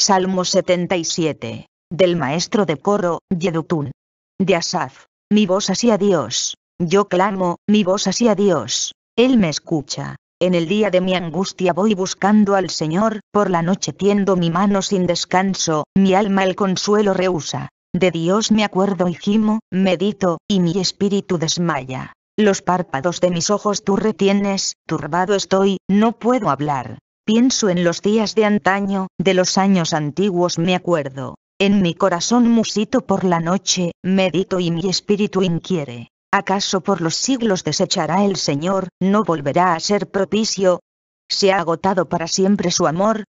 Salmo 77. Del maestro de coro, Yedutun. De Asaf. Mi voz hacia Dios. Yo clamo, mi voz hacia Dios. Él me escucha. En el día de mi angustia voy buscando al Señor, por la noche tiendo mi mano sin descanso, mi alma el consuelo rehúsa. De Dios me acuerdo y gimo, medito, y mi espíritu desmaya. Los párpados de mis ojos tú retienes, turbado estoy, no puedo hablar. Pienso en los días de antaño, de los años antiguos me acuerdo. En mi corazón musito por la noche, medito y mi espíritu inquiere. ¿Acaso por los siglos desechará el Señor, no volverá a ser propicio? ¿Se ha agotado para siempre su amor?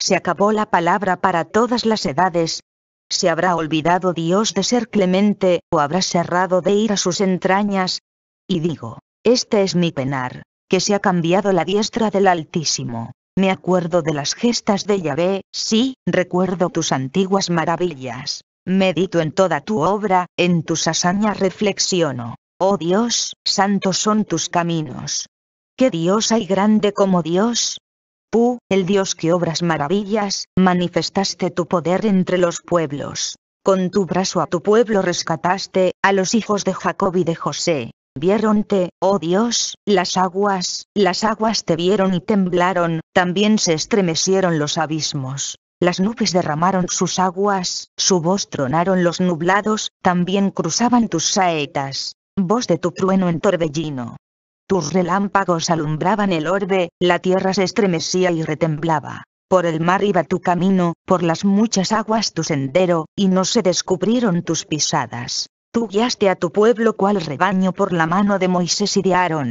¿Se acabó la palabra para todas las edades? ¿Se habrá olvidado Dios de ser clemente, o habrá cerrado de ir a sus entrañas? Y digo, este es mi penar, que se ha cambiado la diestra del Altísimo, me acuerdo de las gestas de Yahvé, sí, recuerdo tus antiguas maravillas. Medito en toda tu obra, en tus hazañas reflexiono. Oh Dios, santos son tus caminos. ¿Qué Dios hay grande como Dios? Tú, el Dios que obras maravillas, manifestaste tu poder entre los pueblos. Con tu brazo a tu pueblo rescataste, a los hijos de Jacob y de José. Viéronte, oh Dios, las aguas, las aguas te vieron y temblaron, también se estremecieron los abismos. Las nubes derramaron sus aguas, su voz tronaron los nublados, también cruzaban tus saetas. Voz de tu trueno en torbellino. Tus relámpagos alumbraban el orbe, la tierra se estremecía y retemblaba. Por el mar iba tu camino, por las muchas aguas tu sendero, y no se descubrieron tus pisadas. Tú guiaste a tu pueblo cual rebaño por la mano de Moisés y de Aarón.